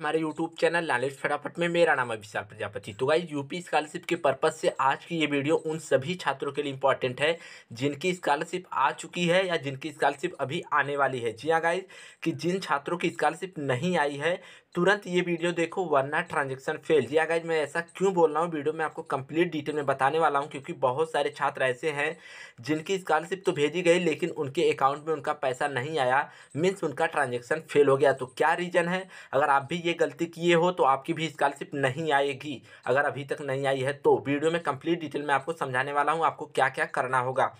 हमारे YouTube channel लालेश फटाफट में मेरा नाम विशाल प्रजापति तो गाइज यूपी स्कॉलरशिप के पर्पज़ से आज की ये वीडियो उन सभी छात्रों के लिए इंपॉर्टेंट है जिनकी स्कॉलरशिप आ चुकी है या जिनकी स्कॉलरशिप अभी आने वाली है जी हाँ गाइज कि जिन छात्रों की स्कॉलरशिप नहीं आई है तुरंत ये वीडियो देखो वरना ट्रांजेक्शन फेल जी गाइज हाँ मैं ऐसा क्यों बोल रहा हूँ वीडियो में आपको कंप्लीट डिटेल में बताने वाला हूँ क्योंकि बहुत सारे छात्र ऐसे हैं जिनकी स्कॉलरशिप तो भेजी गई लेकिन उनके अकाउंट में उनका पैसा नहीं आया मीन्स उनका ट्रांजेक्शन फेल हो गया तो क्या रीज़न है अगर आप भी ये गलती किए हो तो आपकी भी स्कॉलरशिप नहीं आएगी अगर अभी तक नहीं आई है तो वीडियो में कंप्लीट डिटेल में आपको समझाने वाला हूँ आपको क्या क्या करना होगा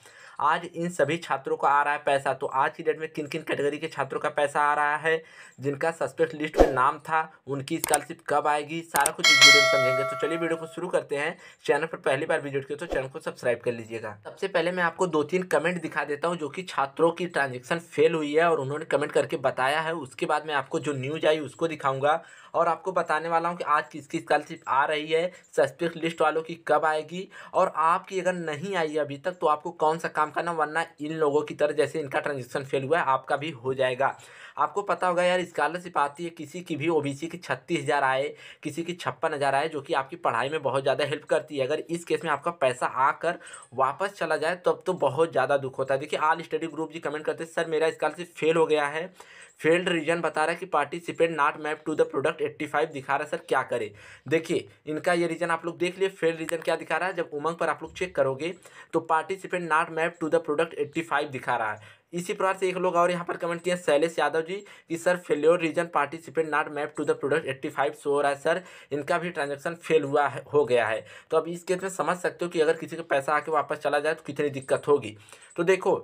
आज इन सभी छात्रों को आ रहा है पैसा तो आज की डेट में किन किन कैटेगरी के छात्रों का पैसा आ रहा है जिनका सस्पेक्ट लिस्ट में नाम था उनकी स्कॉलरशिप कब आएगी सारा कुछ इस वीडियो में समझेंगे तो चलिए वीडियो को शुरू करते हैं चैनल पर पहली बार विजिट किया तो चैनल को सब्सक्राइब कर लीजिएगा सबसे पहले मैं आपको दो तीन कमेंट दिखा देता हूँ जो कि छात्रों की ट्रांजेक्शन फेल हुई है और उन्होंने कमेंट करके बताया है उसके बाद मैं आपको जो न्यूज आई उसको दिखाऊंगा और आपको बताने वाला हूँ कि आज किसकी स्कॉलरशिप आ रही है सस्पेक्ट लिस्ट वालों की कब आएगी और आपकी अगर नहीं आई अभी तक तो आपको कौन सा काम करना वरना इन लोगों की तरह जैसे इनका ट्रांजेक्शन फेल हुआ है आपका भी हो जाएगा आपको पता होगा यार स्कॉलरशिप आती है किसी की भी सी की छत्तीस हज़ार आए किसी की छप्पन हज़ार आए जो कि आपकी पढ़ाई में बहुत ज़्यादा हेल्प करती है अगर इस केस में आपका पैसा आकर वापस चला जाए तब तो, बहुत ज़्यादा दुख होता है देखिए आल स्टडी ग्रुप जी कमेंट करते हैं सर मेरा स्कॉलरशिप फेल हो गया है फेल्ड रीजन बता रहा है कि participate not map to the product eighty five दिखा रहा है सर क्या करें देखिए इनका ये रीज़न आप लोग देख लिए फेल रीज़न क्या दिखा रहा है जब उमंग पर आप लोग चेक करोगे तो participant not map to the product eighty five दिखा रहा है इसी प्रकार से एक लोग और यहाँ पर कमेंट किए शैलेश यादव जी कि sir failure reason participant not map to the product eighty five show हो रहा है सर इनका भी ट्रांजैक्शन फेल हुआ है हो गया है तो अब इस केस में समझ सकते हो कि अगर किसी का पैसा आके वापस चला जाए तो कितनी दिक्कत होगी तो देखो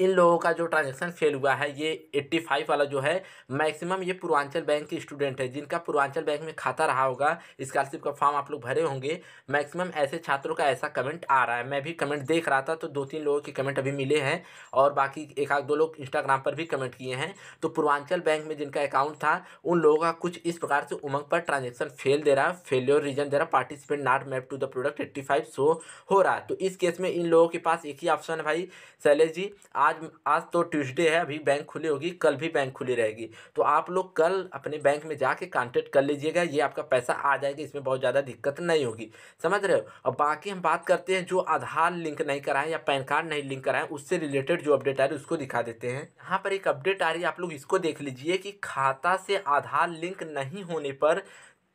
इन लोगों का जो ट्रांजेक्शन फेल हुआ है ये एट्टी फाइव वाला जो है मैक्सिमम ये पूर्वांचल बैंक के स्टूडेंट है जिनका पूर्वांचल बैंक में खाता रहा होगा स्कॉलरशिप का फॉर्म आप लोग भरे होंगे मैक्सिमम ऐसे छात्रों का ऐसा कमेंट आ रहा है मैं भी कमेंट देख रहा था तो दो तीन लोगों के कमेंट अभी मिले हैं और बाकी एक आध दो लोग इंस्टाग्राम पर भी कमेंट किए हैं तो पूर्वांचल बैंक में जिनका अकाउंट था उन लोगों का कुछ इस प्रकार से उमंग पर ट्रांजेक्शन फेल दे रहा है फेल्योर रीजन दे रहा participant not map to the product eighty five show हो रहा तो इस केस में इन लोगों के पास एक ही ऑप्शन है भाई शैलेश जी आज आज तो ट्यूसडे है अभी बैंक खुली होगी कल भी बैंक खुली रहेगी तो आप लोग कल अपने बैंक में जाके कॉन्टेक्ट कर लीजिएगा ये आपका पैसा आ जाएगा इसमें बहुत ज़्यादा दिक्कत नहीं होगी समझ रहे हो अब बाकी हम बात करते हैं जो आधार लिंक नहीं कराएं या पैन कार्ड नहीं लिंक कराएं उससे रिलेटेड जो अपडेट आ रही है उसको दिखा देते हैं यहाँ पर एक अपडेट आ रही है आप लोग इसको देख लीजिए कि खाता से आधार लिंक नहीं होने पर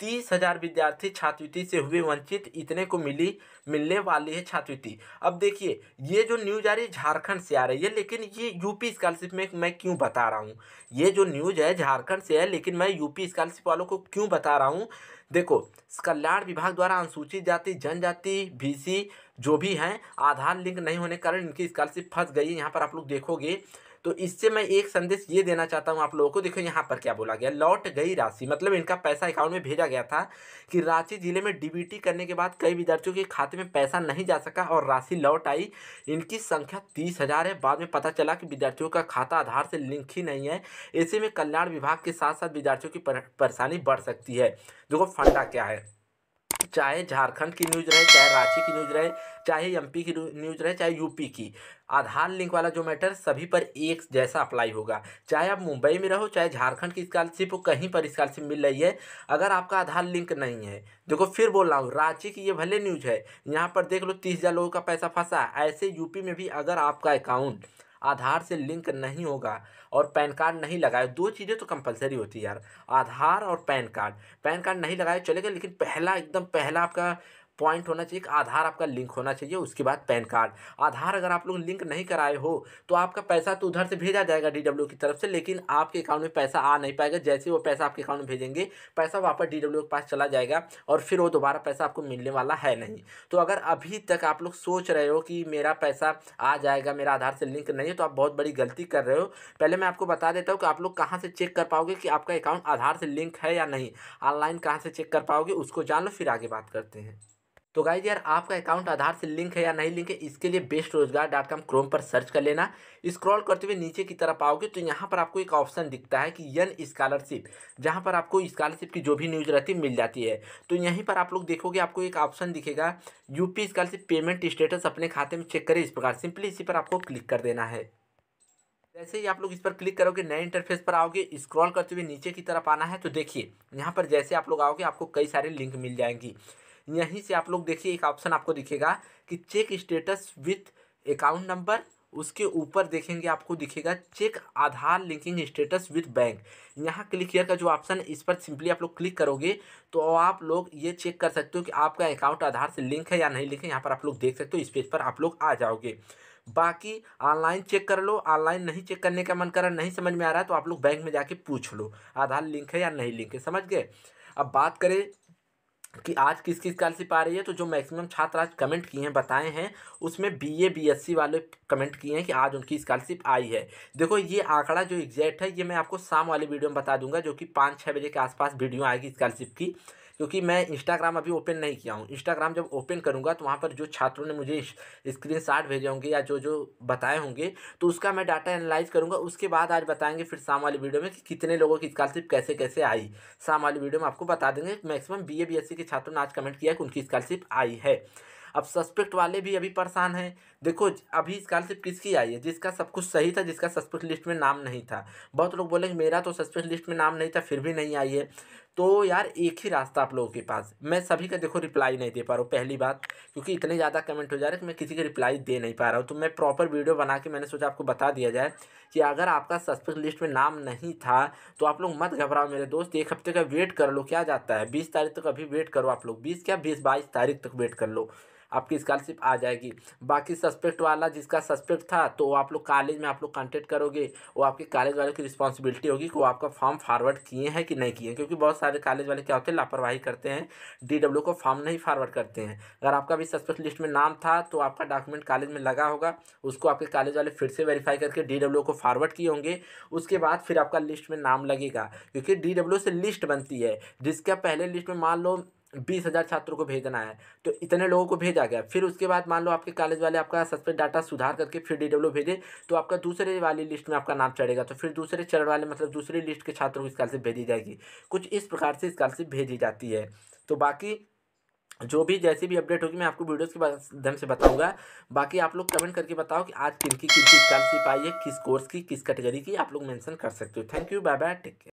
तीस हजार विद्यार्थी छात्रवृत्ति से हुए वंचित इतने को मिली मिलने वाली है छात्रवृत्ति अब देखिए ये जो न्यूज आ रही है झारखंड से आ रही है लेकिन ये यूपी स्कॉलरशिप में मैं क्यों बता रहा हूँ ये जो न्यूज है झारखंड से है लेकिन मैं यूपी स्कॉलरशिप वालों को क्यों बता रहा हूँ देखो कल्याण विभाग द्वारा अनुसूचित जाति जनजाति बी जो भी हैं आधार लिंक नहीं होने के कारण इनकी स्कॉलरशिप फंस गई है यहाँ पर आप लोग देखोगे तो इससे मैं एक संदेश ये देना चाहता हूँ आप लोगों को देखो यहाँ पर क्या बोला गया लौट गई राशि मतलब इनका पैसा अकाउंट में भेजा गया था कि रांची जिले में डी करने के बाद कई विद्यार्थियों के खाते में पैसा नहीं जा सका और राशि लौट आई इनकी संख्या तीस हज़ार है बाद में पता चला कि विद्यार्थियों का खाता आधार से लिंक ही नहीं है ऐसे में कल्याण विभाग के साथ साथ विद्यार्थियों की परेशानी बढ़ सकती है देखो फंडा क्या है चाहे झारखंड की न्यूज़ रहे चाहे रांची की न्यूज़ रहे चाहे एमपी की न्यूज़ रहे चाहे यूपी की आधार लिंक वाला जो मैटर सभी पर एक जैसा अप्लाई होगा चाहे आप मुंबई में रहो चाहे झारखंड की स्कॉलरशिप कहीं पर स्कॉलरशिप मिल रही है अगर आपका आधार लिंक नहीं है देखो फिर बोल रहा हूँ रांची की ये भले न्यूज़ है यहाँ पर देख लो तीस हज़ार लोगों का पैसा फंसा ऐसे यूपी में भी अगर आपका अकाउंट आधार से लिंक नहीं होगा और पैन कार्ड नहीं लगाए दो चीज़ें तो कंपलसरी होती है यार आधार और पैन कार्ड पैन कार्ड नहीं लगाए चलेगा लेकिन पहला एकदम पहला आपका पॉइंट होना चाहिए कि आधार आपका लिंक होना चाहिए उसके बाद पैन कार्ड आधार अगर आप लोग लिंक नहीं कराए हो तो आपका पैसा तो उधर से भेजा जाएगा डी की तरफ से लेकिन आपके अकाउंट में पैसा आ नहीं पाएगा जैसे वो पैसा आपके अकाउंट में भेजेंगे पैसा वापस डी के पास चला जाएगा और फिर वो दोबारा पैसा आपको मिलने वाला है नहीं तो अगर अभी तक आप लोग सोच रहे हो कि मेरा पैसा आ जाएगा मेरा आधार से लिंक नहीं है तो आप बहुत बड़ी गलती कर रहे हो पहले मैं आपको बता देता हूँ कि आप लोग कहाँ से चेक कर पाओगे कि आपका अकाउंट आधार से लिंक है या नहीं ऑनलाइन कहाँ से चेक कर पाओगे उसको जान लो फिर आगे बात करते हैं तो गाइज यार आपका अकाउंट आधार से लिंक है या नहीं लिंक है इसके लिए best Rojgar dot com Chrome पर सर्च कर लेना स्क्रॉल करते हुए नीचे की तरफ आओगे तो यहाँ पर आपको एक ऑप्शन दिखता है कि यन स्कॉलरशिप जहाँ पर आपको स्कॉलरशिप की जो भी न्यूज़ रहती है मिल जाती है तो यहीं पर आप लोग देखोगे आपको एक ऑप्शन दिखेगा यूपी स्कॉलरशिप पेमेंट स्टेटस अपने खाते में चेक करें इस प्रकार सिंपली इसी पर आपको क्लिक कर देना है जैसे ही आप लोग इस पर क्लिक करोगे नए इंटरफेस पर आओगे स्क्रॉल करते हुए नीचे की तरफ आना है तो देखिए यहाँ पर जैसे आप लोग आओगे आपको कई सारे लिंक मिल जाएंगी यहीं से आप लोग देखिए एक ऑप्शन आपको दिखेगा कि check status with account number उसके ऊपर देखेंगे आपको दिखेगा check Aadhaar linking status with bank यहाँ क्लिक का जो ऑप्शन है इस पर सिंपली आप लोग क्लिक करोगे तो आप लोग ये चेक कर सकते हो कि आपका अकाउंट आधार से लिंक है या नहीं लिंक है यहाँ पर आप लोग देख सकते हो इस पेज पर आप लोग आ जाओगे बाकी ऑनलाइन चेक कर लो ऑनलाइन नहीं चेक करने का मन कर रहा नहीं समझ में आ रहा है तो आप लोग बैंक में जाके पूछ लो आधार लिंक है या नहीं लिंक है समझ गए अब बात करें कि आज किस किस स्कॉलरशिप आ रही है तो जो मैक्सिमम छात्र आज कमेंट किए हैं बताए हैं उसमें B A B S C वाले कमेंट किए हैं कि आज उनकी स्कॉलरशिप आई है देखो ये आंकड़ा जो एग्जैक्ट है ये मैं आपको शाम वाली वीडियो में बता दूंगा जो कि पाँच छः बजे के आसपास वीडियो आएगी स्कॉलरशिप की क्योंकि मैं इंस्टाग्राम अभी ओपन नहीं किया हूँ इंस्टाग्राम जब ओपन करूँगा तो वहाँ पर जो छात्रों ने मुझे स्क्रीन शाट भेजे होंगे या जो जो बताए होंगे तो उसका मैं डाटा एनालाइज करूँगा उसके बाद आज बताएंगे फिर शाम वाली वीडियो में कि कितने लोगों की स्कॉलरशिप कैसे कैसे आई शाम वाली वीडियो में आपको बता देंगे maximum B A B S C के छात्रों ने आज कमेंट किया कि उनकी स्कॉलरशिप आई है अब सस्पेक्ट वाले भी अभी परेशान हैं देखो अभी स्कॉलरशिप किसकी आई है जिसका सब कुछ सही था जिसका सस्पेक्ट लिस्ट में नाम नहीं था बहुत लोग बोले मेरा तो सस्पेक्ट लिस्ट में नाम नहीं था फिर भी नहीं आई है तो यार एक ही रास्ता आप लोगों के पास मैं सभी का देखो रिप्लाई नहीं दे पा रहा हूँ पहली बात क्योंकि इतने ज़्यादा कमेंट हो जा रहे कि मैं किसी की रिप्लाई दे नहीं पा रहा हूँ तो मैं प्रॉपर वीडियो बना के मैंने सोचा आपको बता दिया जाए कि अगर आपका सस्पेक्ट लिस्ट में नाम नहीं था तो आप लोग मत घबराओ मेरे दोस्त एक हफ्ते का वेट कर लो क्या जाता है बीस तारीख तक अभी वेट करो आप लोग बीस क्या बीस बाईस तारीख तक वेट कर लो आपकी स्कॉलरशिप आ जाएगी बाकी सस्पेक्ट वाला जिसका सस्पेक्ट था तो आप लोग कॉलेज में आप लोग कॉन्टेक्ट करोगे वो आपके कॉलेज वालों की रिस्पॉन्सिबिलिटी होगी कि वो आपका फॉर्म फॉरवर्ड किए हैं कि नहीं किए क्योंकि बहुत सारे कॉलेज वाले क्या होते हैं लापरवाही करते हैं डी को फॉर्म नहीं फॉरवर्ड करते हैं अगर आपका भी सस्पेक्ट लिस्ट में नाम था तो आपका डॉक्यूमेंट कॉलेज में लगा होगा उसको आपके कॉलेज वाले फिर से वेरीफाई करके डी को फॉरवर्ड किए होंगे उसके बाद फिर आपका लिस्ट में नाम लगेगा क्योंकि डी से लिस्ट बनती है जिसका पहले लिस्ट में मान लो बीस हज़ार छात्रों को भेजना है तो इतने लोगों को भेजा गया फिर उसके बाद मान लो आपके कॉलेज वाले आपका सस्पेंड डाटा सुधार करके फिर डी डब्ल्यू भेजे तो आपका दूसरे वाली लिस्ट में आपका नाम चढ़ेगा तो फिर दूसरे चरण वाले मतलब दूसरी लिस्ट के छात्रों को स्कॉलरशिप भेजी जाएगी कुछ इस प्रकार से स्कॉलरशिप भेजी जाती है तो बाकी जो भी जैसी भी अपडेट होगी मैं आपको वीडियोज़ के माध्यम से बताऊँगा बाकी आप लोग कमेंट करके बताओ कि आज किन किन की स्कॉलरशिप आई है किस कोर्स की किस कैटेगरी की आप लोग मैंशन कर सकते हो thank you bye bye take care